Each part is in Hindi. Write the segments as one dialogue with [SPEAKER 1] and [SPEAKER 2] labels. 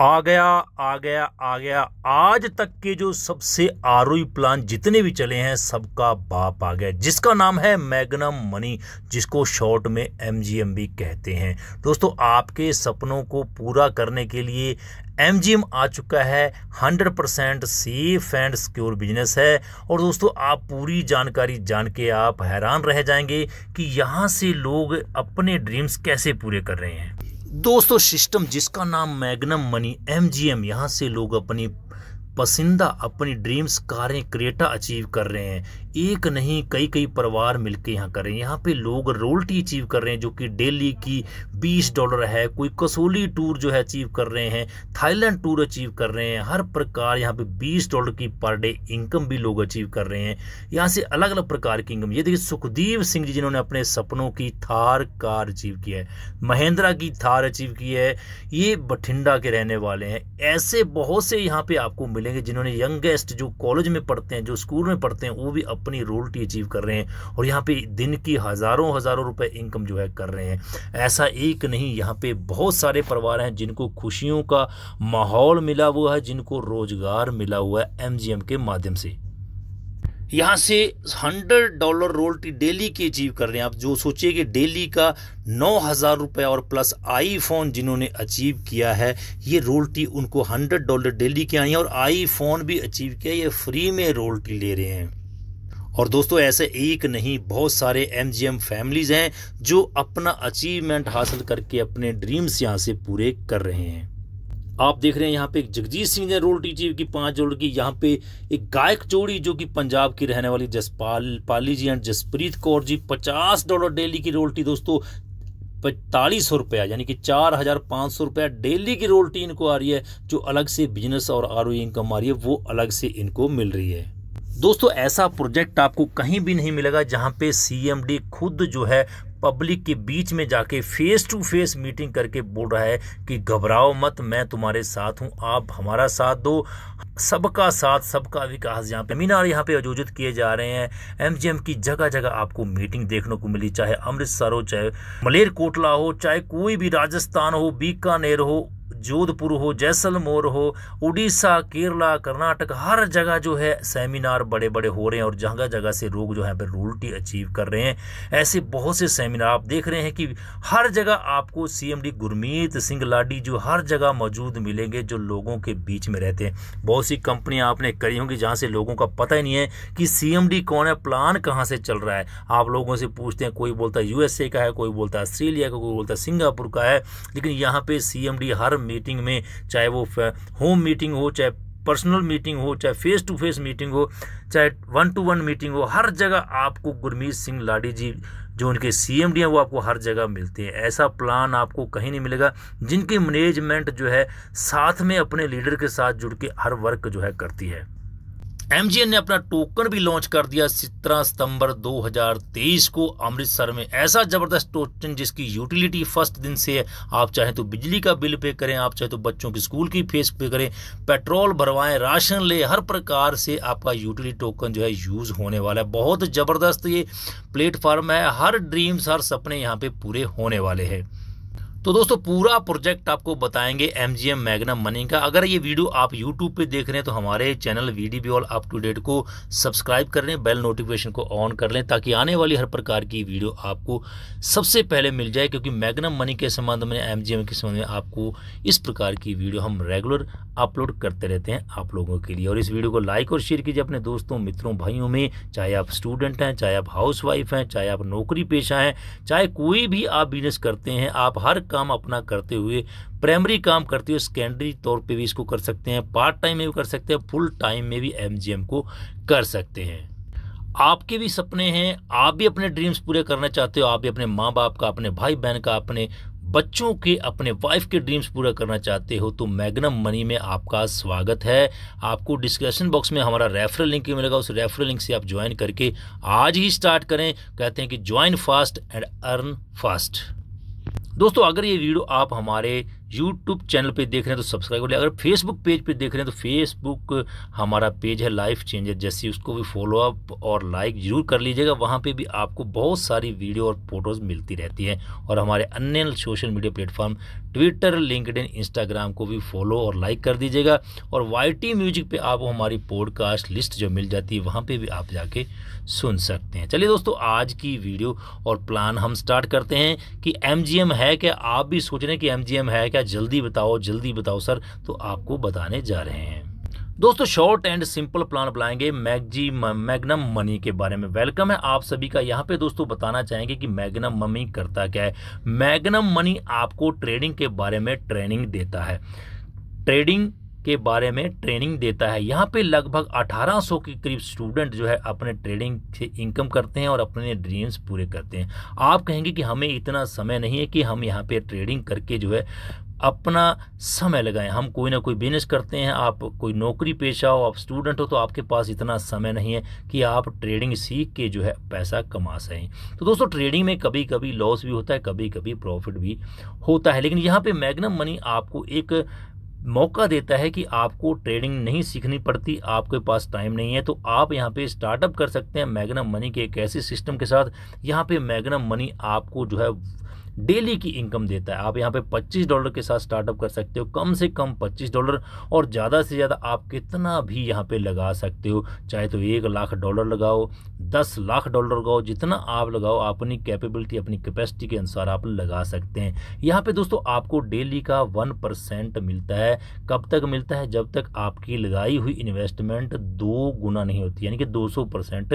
[SPEAKER 1] आ गया आ गया आ गया आज तक के जो सबसे आर प्लान जितने भी चले हैं सबका बाप आ गया जिसका नाम है मैग्नम मनी जिसको शॉर्ट में एम भी कहते हैं दोस्तों आपके सपनों को पूरा करने के लिए एम आ चुका है 100% percent safe and secure business है और दोस्तों आप पूरी जानकारी जान के आप हैरान रह जाएंगे कि यहाँ से लोग अपने ड्रीम्स कैसे पूरे कर रहे हैं दोस्तों सिस्टम जिसका नाम Magnum money M G M यहाँ से लोग अपनी पसंदा अपनी ड्रीम्स कारें क्रिएटा अचीव कर रहे हैं एक नहीं कई कई परिवार मिलकर यहाँ कर रहे हैं यहाँ पे लोग रोल्टी अचीव कर रहे हैं जो कि डेली की 20 डॉलर है कोई कसोली टूर जो है अचीव कर रहे हैं थाईलैंड टूर अचीव कर रहे हैं हर प्रकार यहाँ पे 20 डॉलर की पर डे इनकम भी लोग अचीव कर रहे हैं यहाँ से अलग अलग प्रकार की इनकम ये देखिए सुखदेव सिंह जी जिन्होंने अपने सपनों की थार कार अचीव की है महेंद्रा की थार अचीव की है ये बठिंडा के रहने वाले हैं ऐसे बहुत से यहाँ पे आपको मिलेंगे जिन्होंने यंगेस्ट जो कॉलेज में पढ़ते हैं जो स्कूल में पढ़ते हैं वो भी अपने अपनी रोल्टी अचीव कर रहे हैं और यहाँ पे दिन की हज़ारों हज़ारों रुपए इनकम जो है कर रहे हैं ऐसा एक नहीं यहाँ पे बहुत सारे परिवार हैं जिनको खुशियों का माहौल मिला हुआ है जिनको रोज़गार मिला हुआ है एम के माध्यम से यहाँ से हंड्रेड डॉलर रोल्टी डेली की अचीव कर रहे हैं आप जो सोचिए कि डेली का नौ हज़ार रुपये और प्लस आईफोन जिन्होंने अचीव किया है ये रोल्टी उनको हंड्रेड डॉलर डेली की आई है और आईफोन भी अचीव किया ये फ्री में रोल्टी ले रहे हैं और दोस्तों ऐसे एक नहीं बहुत सारे एम जी एम फैमिलीज़ हैं जो अपना अचीवमेंट हासिल करके अपने ड्रीम्स यहाँ से पूरे कर रहे हैं आप देख रहे हैं यहाँ पे एक जगजीत सिंह ने रोल टीजी की पांच जोड़ की यहाँ पे एक गायक जोड़ी जो कि पंजाब की रहने वाली जसपाल पाली जी एंड जसप्रीत कौर जी पचास डॉलर डेली की रोल्टी दोस्तों पैंतालीस सौ रुपया यानी कि चार हज़ार पाँच सौ रुपया डेली की रोल्टी इनको आ रही है जो अलग से बिजनेस और आर इनकम आ रही है वो अलग से इनको मिल रही है दोस्तों ऐसा प्रोजेक्ट आपको कहीं भी नहीं मिलेगा जहां पे सीएमडी खुद जो है पब्लिक के बीच में जाके फेस टू फेस मीटिंग करके बोल रहा है कि घबराओ मत मैं तुम्हारे साथ हूँ आप हमारा साथ दो सबका साथ सबका विकास यहाँ पे मीनार यहाँ पे आयोजित किए जा रहे हैं एमजीएम की जगह जगह आपको मीटिंग देखने को मिली चाहे अमृतसर हो चाहे मलेरकोटला हो चाहे कोई भी राजस्थान हो बीकानेर हो जोधपुर हो जैसलमोर हो उड़ीसा केरला कर्नाटक हर जगह जो है सेमिनार बड़े बड़े हो रहे हैं और जगह जगह से लोग जो है पर रोल्टी अचीव कर रहे हैं ऐसे बहुत से सेमिनार आप देख रहे हैं कि हर जगह आपको सीएमडी गुरमीत सिंह लाडी जो हर जगह मौजूद मिलेंगे जो लोगों के बीच में रहते हैं बहुत सी कंपनियाँ आपने करी होंगी जहाँ से लोगों का पता ही नहीं है कि डी कौन है प्लान कहाँ से चल रहा है आप लोगों से पूछते हैं कोई बोलता है यूएसए का है कोई बोलता है ऑस्ट्रेलिया का कोई बोलता है सिंगापुर का है लेकिन यहाँ एम डी हर मीटिंग में चाहे वो होम मीटिंग हो चाहे पर्सनल मीटिंग हो चाहे फेस टू फेस मीटिंग हो चाहे वन टू वन मीटिंग हो हर जगह आपको गुरमीत सिंह लाडी जी जो उनके सी एम डी हैं वो आपको हर जगह मिलते हैं ऐसा प्लान आपको कहीं नहीं मिलेगा जिनकी मैनेजमेंट जो है साथ में अपने लीडर के साथ जुड़ के हर वर्क जो है करती है एम ने अपना टोकन भी लॉन्च कर दिया सत्रह सितंबर 2023 को अमृतसर में ऐसा जबरदस्त टोकन जिसकी यूटिलिटी फर्स्ट दिन से है आप चाहे तो बिजली का बिल पे करें आप चाहे तो बच्चों की स्कूल की फीस पे करें पेट्रोल भरवाएं राशन ले हर प्रकार से आपका यूटिलिटी टोकन जो है यूज़ होने वाला है बहुत ज़बरदस्त ये प्लेटफार्म है हर ड्रीम्स हर सपने यहाँ पर पूरे होने वाले हैं तो दोस्तों पूरा प्रोजेक्ट आपको बताएंगे M G M Magnum money का अगर ये वीडियो आप यूट्यूब पे देख रहे हैं तो हमारे channel V D B all up to date को सब्सक्राइब कर लें बेल नोटिफिकेशन को ऑन कर लें ताकि आने वाली हर प्रकार की वीडियो आपको सबसे पहले मिल जाए क्योंकि मैगनम मनी के संबंध में एम जी एम के संबंध में आपको इस प्रकार की वीडियो हम रेगुलर अपलोड करते रहते हैं आप लोगों के लिए और इस वीडियो को लाइक और शेयर कीजिए अपने दोस्तों मित्रों भाइयों में चाहे आप स्टूडेंट हैं चाहे आप हाउस वाइफ हैं चाहे आप नौकरी पेशा हैं चाहे कोई भी आप बिजनेस करते हैं आप हर काम अपना करते हुए प्राइमरी काम करते हुए सेकेंडरी तौर पे भी इसको कर सकते हैं पार्ट टाइम में भी कर सकते हैं फुल टाइम में भी एमजीएम को कर सकते हैं आपके भी सपने हैं आप भी अपने ड्रीम्स पूरे करना चाहते हो आप भी अपने माँ बाप का अपने भाई बहन का अपने बच्चों के अपने वाइफ के ड्रीम्स पूरा करना चाहते हो तो मैग्नम मनी में आपका स्वागत है आपको डिस्क्रिप्शन बॉक्स में हमारा रेफरल लिंक मिलेगा उस रेफरल लिंक से आप ज्वाइन करके आज ही स्टार्ट करें कहते हैं कि join fast and earn fast दोस्तों अगर ये वीडियो आप हमारे यूट्यूब चैनल पे देख रहे हैं तो सब्सक्राइब कर लें अगर फेसबुक पेज पे देख रहे हैं तो फेसबुक हमारा पेज है लाइफ चेंजर जैसे उसको भी फॉलोअप और लाइक जरूर कर लीजिएगा वहाँ पे भी आपको बहुत सारी वीडियो और फोटोज़ मिलती रहती है और हमारे अन्य social media platform Twitter LinkedIn Instagram को भी फॉलो और लाइक कर दीजिएगा और वाई म्यूजिक पर आप हमारी पॉडकास्ट लिस्ट जो मिल जाती है वहाँ पर भी आप जाके सुन सकते हैं चलिए दोस्तों आज की वीडियो और प्लान हम स्टार्ट करते हैं कि एम है क्या आप भी सोच रहे हैं कि एम है क्या क्या जल्दी बताओ जल्दी बताओ सर तो आपको बताने जा रहे हैं दोस्तों शॉर्ट एंड सिंपल प्लान बताएंगे मैगजी मैग्नम मनी के बारे में वेलकम है आप सभी का यहाँ पे दोस्तों बताना चाहेंगे कि मैग्नम मनी करता क्या है मैग्नम मनी आपको ट्रेडिंग के बारे में ट्रेनिंग देता है ट्रेडिंग के बारे में ट्रेनिंग देता है यहाँ पे लगभग 1800 के करीब स्टूडेंट जो है अपने ट्रेडिंग से इनकम करते हैं और अपने ड्रीम्स पूरे करते हैं आप कहेंगे कि हमें इतना समय नहीं है कि हम यहाँ पे ट्रेडिंग करके जो है अपना समय लगाएं हम कोई ना कोई बिजनेस करते हैं आप कोई नौकरी पेशा हो आप स्टूडेंट हो तो आपके पास इतना समय नहीं है कि आप ट्रेडिंग सीख के जो है पैसा कमा सकें तो दोस्तों ट्रेडिंग में कभी कभी लॉस भी होता है कभी कभी प्रॉफिट भी होता है लेकिन यहाँ पे मैग्नम मनी आपको एक मौका देता है कि आपको ट्रेडिंग नहीं सीखनी पड़ती आपके पास टाइम नहीं है तो आप यहाँ पे स्टार्टअप कर सकते हैं मैग्नम मनी के एक ऐसे सिस्टम के साथ यहाँ पे मैग्नम मनी आपको जो है डेली की इनकम देता है आप यहाँ पे 25 डॉलर के साथ स्टार्टअप कर सकते हो कम से कम 25 डॉलर और ज़्यादा से ज़्यादा आप कितना भी यहाँ पे लगा सकते हो चाहे तो एक लाख डॉलर लगाओ दस लाख डॉलर लगाओ जितना आप लगाओ अपनी कैपेबिलिटी अपनी कैपेसिटी के अनुसार आप लगा सकते हैं यहाँ पे दोस्तों आपको डेली का वन परसेंट मिलता है कब तक मिलता है जब तक आपकी लगाई हुई इन्वेस्टमेंट दो गुना नहीं होती यानी कि दो सौ परसेंट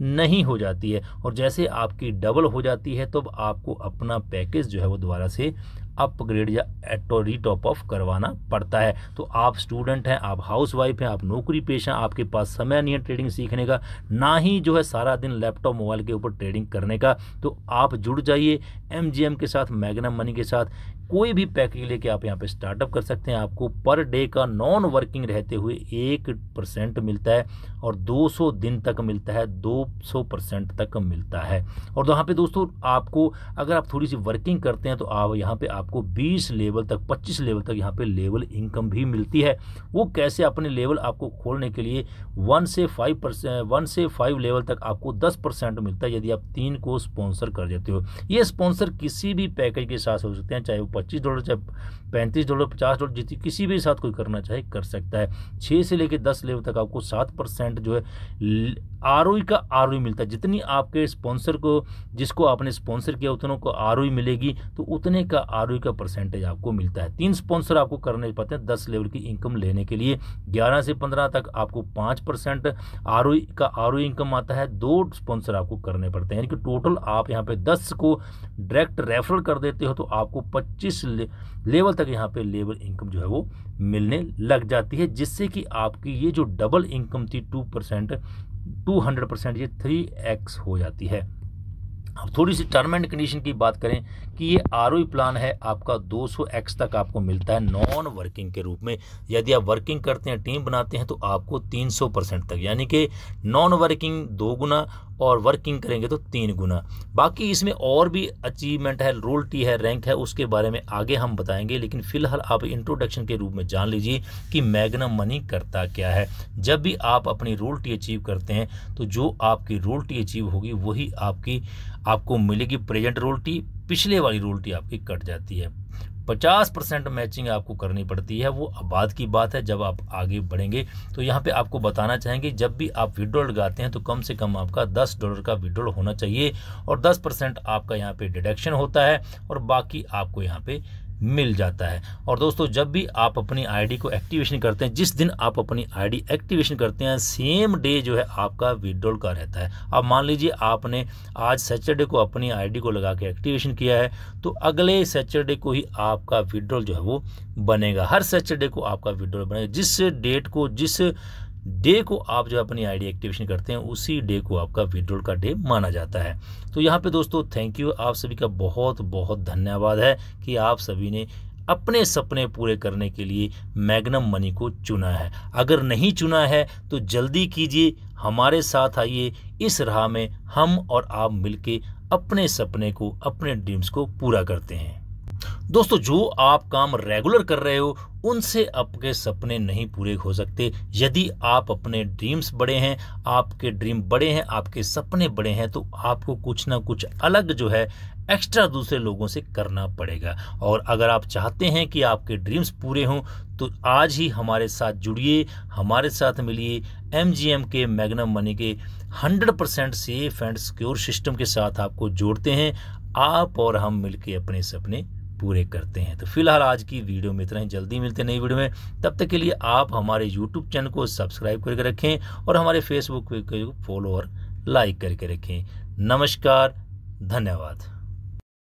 [SPEAKER 1] नहीं हो जाती है और जैसे आपकी डबल हो जाती है तो आपको अपना पैकेज जो है वो दोबारा से अपग्रेड या एटो री टॉप ऑफ करवाना पड़ता है तो आप स्टूडेंट हैं आप हाउस वाइफ हैं आप नौकरी पेश हैं आपके पास समय नहीं है ट्रेडिंग सीखने का ना ही जो है सारा दिन लैपटॉप मोबाइल के ऊपर ट्रेडिंग करने का तो आप जुड़ जाइए एमजीएम के साथ मैगनम मनी के साथ कोई भी पैकेज लेके आप यहाँ पे स्टार्टअप कर सकते हैं आपको पर डे का नॉन वर्किंग रहते हुए एक परसेंट मिलता है और 200 दिन तक मिलता है 200 परसेंट तक मिलता है और तो यहाँ पे दोस्तों आपको अगर आप थोड़ी सी वर्किंग करते हैं तो आप यहाँ पे आपको 20 लेवल तक 25 लेवल तक यहाँ पे लेवल इनकम भी मिलती है वो कैसे अपने लेवल आपको खोलने के लिए वन से फाइव परसेंट वन से फाइव लेवल तक आपको दस परसेंट मिलता है यदि आप तीन को स्पॉन्सर कर देते हो ये स्पॉन्सर किसी भी पैकेज के साथ हो सकते हैं चाहे वो पच्चीस डॉलर चाहे पैंतीस डॉलर पचास डॉलर जितनी किसी भी साथ कोई करना चाहे कर सकता है छः से लेकर दस लेवल तक आपको सात परसेंट जो है आर का आर मिलता है जितनी आपके स्पॉन्सर को जिसको आपने स्पॉन्सर किया उतनों को आर मिलेगी तो उतने का आर का परसेंटेज आपको मिलता है तीन स्पॉन्सर आपको करने पड़ते हैं दस लेवल की इनकम लेने के लिए ग्यारह से पंद्रह तक आपको पाँच परसेंट आर का आर इनकम आता है दो स्पॉन्सर आपको करने पड़ते हैं यानी कि टोटल आप यहाँ पे दस को डायरेक्ट रेफरल कर देते हो तो आपको पच्चीस किस लेवल तक यहाँ पे लेबर इनकम जो है वो मिलने लग जाती है जिससे कि आपकी ये जो डबल इनकम थी two percent two hundred percent ये थ्री एक्स हो जाती है अब थोड़ी सी टर्म एंड कंडीशन की बात करें कि ये आर प्लान है आपका 200 एक्स तक आपको मिलता है नॉन वर्किंग के रूप में यदि आप वर्किंग करते हैं टीम बनाते हैं तो आपको 300 परसेंट तक यानी कि नॉन वर्किंग दो गुना और वर्किंग करेंगे तो तीन गुना बाकी इसमें और भी अचीवमेंट है रोल्टी है रैंक है उसके बारे में आगे हम बताएंगे लेकिन फ़िलहाल आप इंट्रोडक्शन के रूप में जान लीजिए कि मैग्नम मनी करता क्या है जब भी आप अपनी रोल्टी अचीव करते हैं तो जो आपकी रोल्टी अचीव होगी वही आपकी आपको मिलेगी प्रेजेंट रोल्टी पिछले वाली रोल्टी आपकी कट जाती है पचास परसेंट मैचिंग आपको करनी पड़ती है वो बाद की बात है जब आप आगे बढ़ेंगे तो यहाँ पे आपको बताना चाहेंगे जब भी आप विड्रॉल लगाते हैं तो कम से कम आपका दस डॉलर का विड्रॉल होना चाहिए और दस परसेंट आपका यहाँ पे डिडक्शन होता है और बाकी आपको यहाँ पे मिल जाता है और दोस्तों जब भी आप अपनी आईडी को एक्टिवेशन करते हैं जिस दिन आप अपनी आईडी एक्टिवेशन करते हैं सेम डे जो है आपका विड्रॉल का रहता है अब मान लीजिए आपने आज सैटरडे को अपनी आईडी को लगा के एक्टिवेशन किया है तो अगले सैटरडे को ही आपका विड्रॉल जो है वो बनेगा हर सैटरडे को आपका विड्रॉल बनेगा जिस डेट को जिस डे को आप जो अपनी आईडी एक्टिवेशन करते हैं उसी डे को आपका विड्रोल का डे माना जाता है तो यहाँ पे दोस्तों थैंक यू आप सभी का बहुत बहुत धन्यवाद है कि आप सभी ने अपने सपने पूरे करने के लिए मैग्नम मनी को चुना है अगर नहीं चुना है तो जल्दी कीजिए हमारे साथ आइए इस राह में हम और आप मिलके अपने सपने को अपने ड्रीम्स को पूरा करते हैं दोस्तों जो आप काम रेगुलर कर रहे हो उनसे आपके सपने नहीं पूरे हो सकते यदि आप अपने ड्रीम्स बड़े हैं आपके ड्रीम बड़े हैं आपके सपने बड़े हैं तो आपको कुछ ना कुछ अलग जो है एक्स्ट्रा दूसरे लोगों से करना पड़ेगा और अगर आप चाहते हैं कि आपके ड्रीम्स पूरे हों तो आज ही हमारे साथ जुड़िए हमारे साथ मिलिए एम के मैगनम मनी के hundred percent safe and secure system के साथ आपको जोड़ते हैं आप और हम मिलके अपने सपने पूरे करते हैं तो फिलहाल आज की वीडियो में इतना ही जल्दी मिलते नई वीडियो में तब तक के लिए आप हमारे यूट्यूब चैनल को सब्सक्राइब करके रखें और हमारे फेसबुक पेज को फॉलो और लाइक करके रखें नमस्कार धन्यवाद